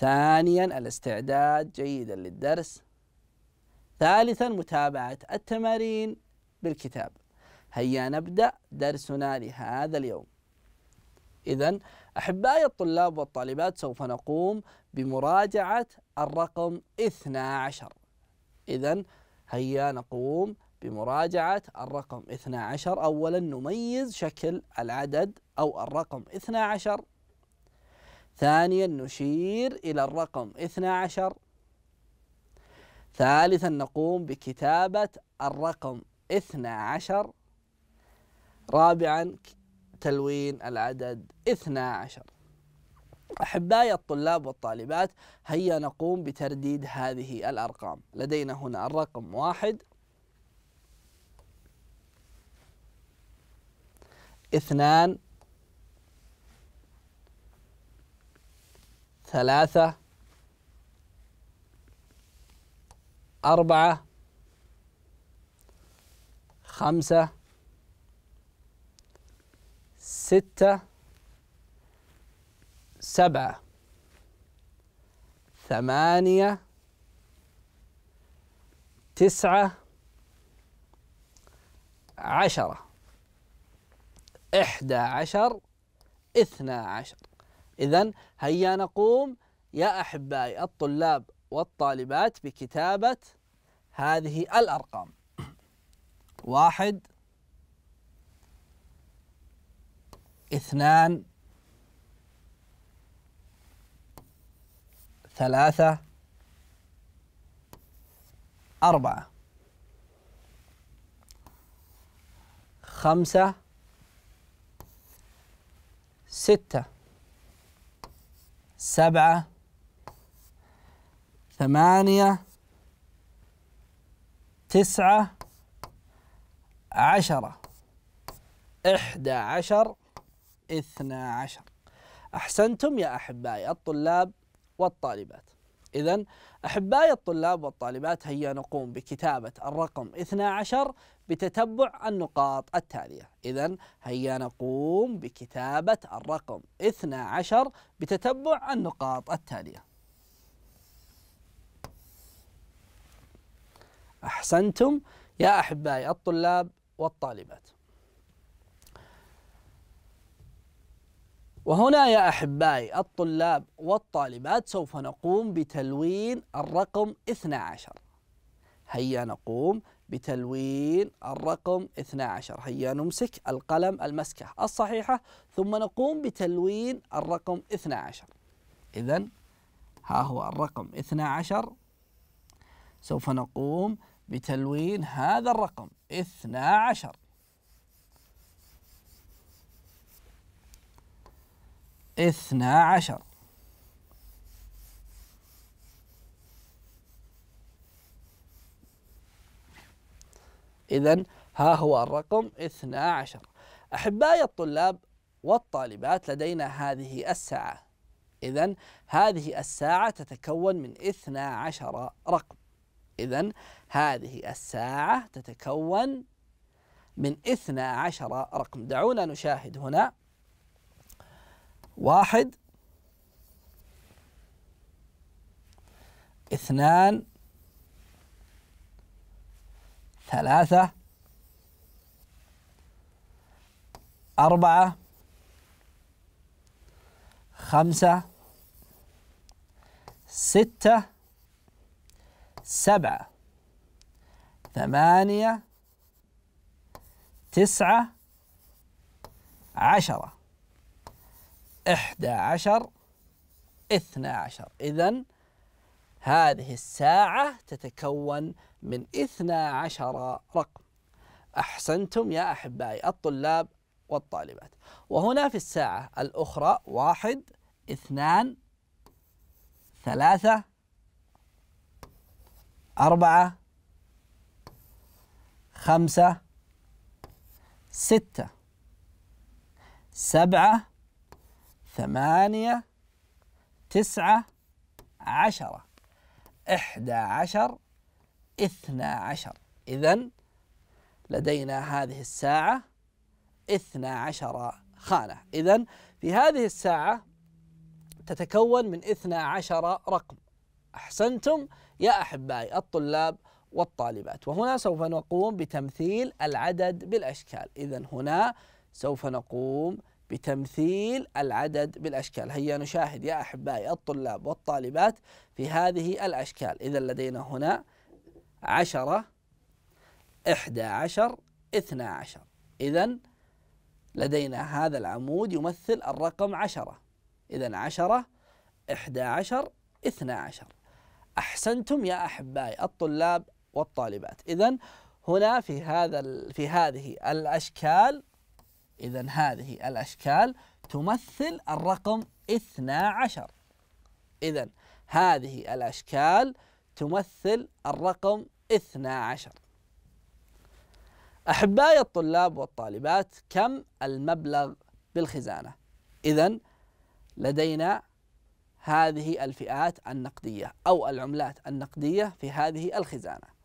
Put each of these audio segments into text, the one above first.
ثانيا الاستعداد جيدا للدرس ثالثا متابعة التمارين بالكتاب هيا نبدأ درسنا لهذا اليوم إذا أحبائي الطلاب والطالبات سوف نقوم بمراجعة الرقم 12 إذا هيا نقوم بمراجعة الرقم 12 أولا نميز شكل العدد أو الرقم 12 ثانيا نشير إلى الرقم 12 ثالثا نقوم بكتابة الرقم 12 رابعا تلوين العدد 12 أحبائي الطلاب والطالبات هيا نقوم بترديد هذه الأرقام لدينا هنا الرقم واحد اثنان ثلاثة أربعة خمسة ستة سبعة ثمانية تسعة عشرة إحدى عشر اثنا عشر إذا هيا نقوم يا أحبائي الطلاب والطالبات بكتابة هذه الأرقام واحد اثنان ثلاثة أربعة خمسة ستة سبعة ثمانية تسعة عشرة إحدى عشر اثنى عشر أحسنتم يا أحبائي الطلاب والطالبات إذا أحبائي الطلاب والطالبات هيا نقوم بكتابة الرقم 12 بتتبع النقاط التالية إذا هيا نقوم بكتابة الرقم 12 بتتبع النقاط التالية أحسنتم يا أحبائي الطلاب والطالبات وهنا يا أحبائي الطلاب والطالبات سوف نقوم بتلوين الرقم 12 هيا نقوم بتلوين الرقم 12 هيا نمسك القلم المسكة الصحيحة ثم نقوم بتلوين الرقم 12 إذا ها هو الرقم 12 سوف نقوم بتلوين هذا الرقم 12 12 إذا ها هو الرقم 12 أحبائي الطلاب والطالبات لدينا هذه الساعة إذا هذه الساعة تتكون من 12 رقم إذا هذه الساعة تتكون من 12 رقم دعونا نشاهد هنا واحد اثنان ثلاثة أربعة خمسة ستة سبعة ثمانية تسعة عشرة إحدى عشر اثنى عشر إذن هذه الساعة تتكون من 12 رقم أحسنتم يا أحبائي الطلاب والطالبات وهنا في الساعة الأخرى واحد اثنان ثلاثة أربعة خمسة ستة سبعة ثمانية تسعة عشرة إحدى عشر إثنى عشر إذا لدينا هذه الساعة إثنى عشر خانة إذا في هذه الساعة تتكون من إثنى عشر رقم أحسنتم يا أحبائي الطلاب والطالبات وهنا سوف نقوم بتمثيل العدد بالأشكال إذا هنا سوف نقوم بتمثيل العدد بالأشكال هيا نشاهد يا أحبائي الطلاب والطالبات في هذه الأشكال إذا لدينا هنا عشرة إحدى عشر اثنى عشر إذا لدينا هذا العمود يمثل الرقم عشرة إذا عشرة إحدى عشر اثنى عشر أحسنتم يا أحبائي الطلاب والطالبات إذا هنا في هذا في هذه الأشكال إذا هذه الأشكال تمثل الرقم 12 إذا هذه الأشكال تمثل الرقم 12 أحبائي الطلاب والطالبات كم المبلغ بالخزانة؟ إذا لدينا هذه الفئات النقدية أو العملات النقدية في هذه الخزانة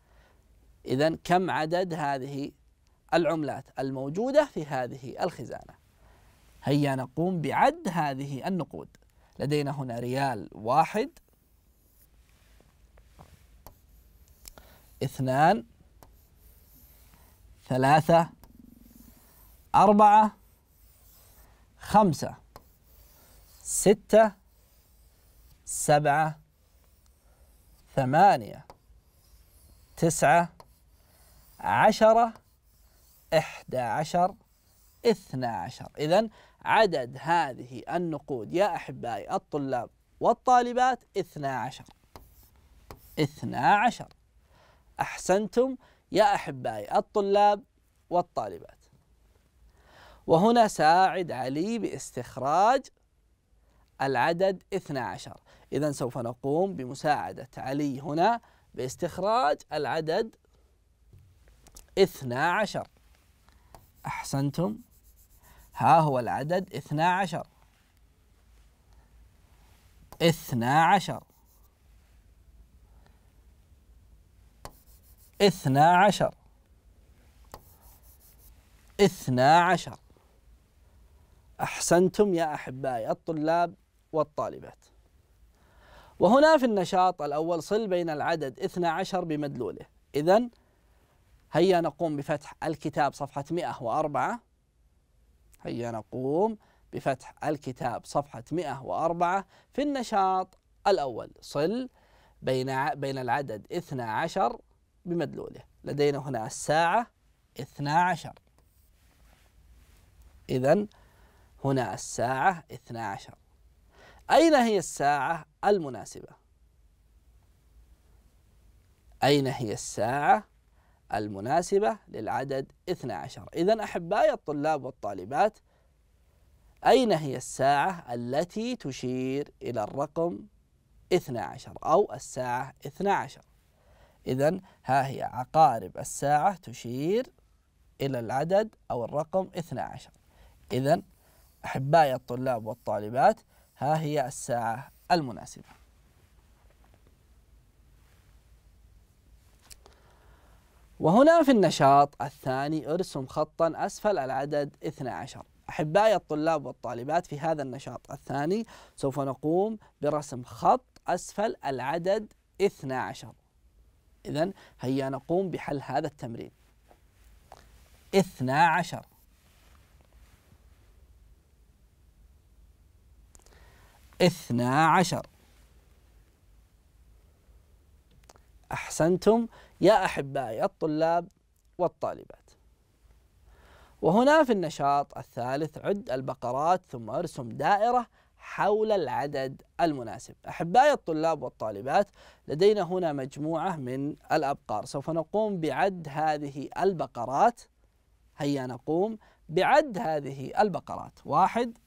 إذا كم عدد هذه العملات الموجودة في هذه الخزانة هيا نقوم بعد هذه النقود لدينا هنا ريال واحد اثنان ثلاثة أربعة خمسة ستة سبعة ثمانية تسعة عشرة 11 12 إذا عدد هذه النقود يا أحبائي الطلاب والطالبات 12 12 أحسنتم يا أحبائي الطلاب والطالبات وهنا ساعد علي باستخراج العدد 12 إذا سوف نقوم بمساعدة علي هنا باستخراج العدد 12 أحسنتم ها هو العدد اثنا عشر اثنا عشر اثنا عشر اثنا عشر أحسنتم يا أحبائي الطلاب والطالبات وهنا في النشاط الأول صل بين العدد عشر بمدلوله إذا هيا نقوم بفتح الكتاب صفحة 104 هيا نقوم بفتح الكتاب صفحة 104 في النشاط الأول صل بين بين العدد 12 بمدلوله لدينا هنا الساعة 12 إذا هنا الساعة 12 أين هي الساعة المناسبة؟ أين هي الساعة المناسبة للعدد 12 إذا أحبائي الطلاب والطالبات أين هي الساعة التي تشير إلى الرقم 12 أو الساعة 12 إذا ها هي عقارب الساعة تشير إلى العدد أو الرقم 12 إذا أحبائي الطلاب والطالبات ها هي الساعة المناسبة وهنا في النشاط الثاني ارسم خطا أسفل العدد 12 أحبائي الطلاب والطالبات في هذا النشاط الثاني سوف نقوم برسم خط أسفل العدد 12 إذا هيا نقوم بحل هذا التمرين 12 12 أحسنتم يا أحبائي الطلاب والطالبات وهنا في النشاط الثالث عد البقرات ثم ارسم دائرة حول العدد المناسب أحبائي الطلاب والطالبات لدينا هنا مجموعة من الأبقار سوف نقوم بعد هذه البقرات هيا نقوم بعد هذه البقرات واحد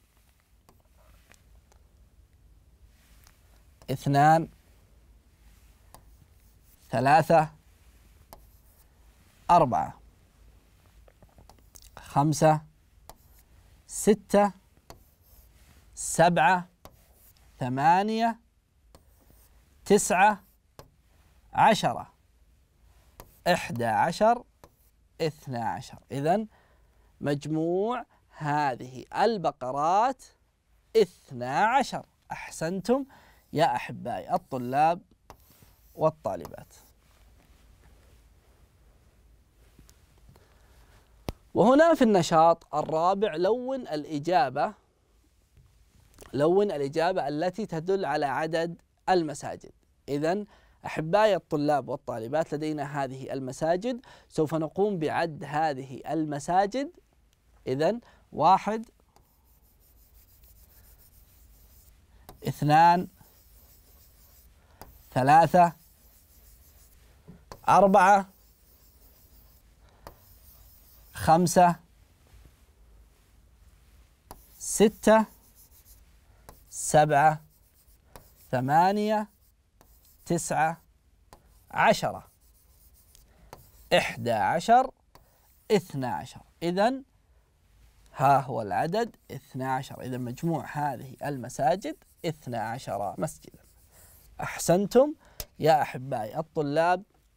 اثنان ثلاثة أربعة خمسة ستة سبعة ثمانية تسعة عشرة إحدى عشر اثنى عشر إذا مجموع هذه البقرات اثنى عشر أحسنتم يا أحبائي الطلاب والطالبات وهنا في النشاط الرابع لون الإجابة لون الإجابة التي تدل على عدد المساجد إذا أحبائي الطلاب والطالبات لدينا هذه المساجد سوف نقوم بعد هذه المساجد إذا واحد اثنان ثلاثة أربعة خمسة ستة سبعة ثمانية تسعة عشرة إحدى عشر اثنى عشر إذا ها هو العدد اثنى عشر إذا مجموع هذه المساجد اثنى عشر مسجدا أحسنتم يا أحبائي الطلاب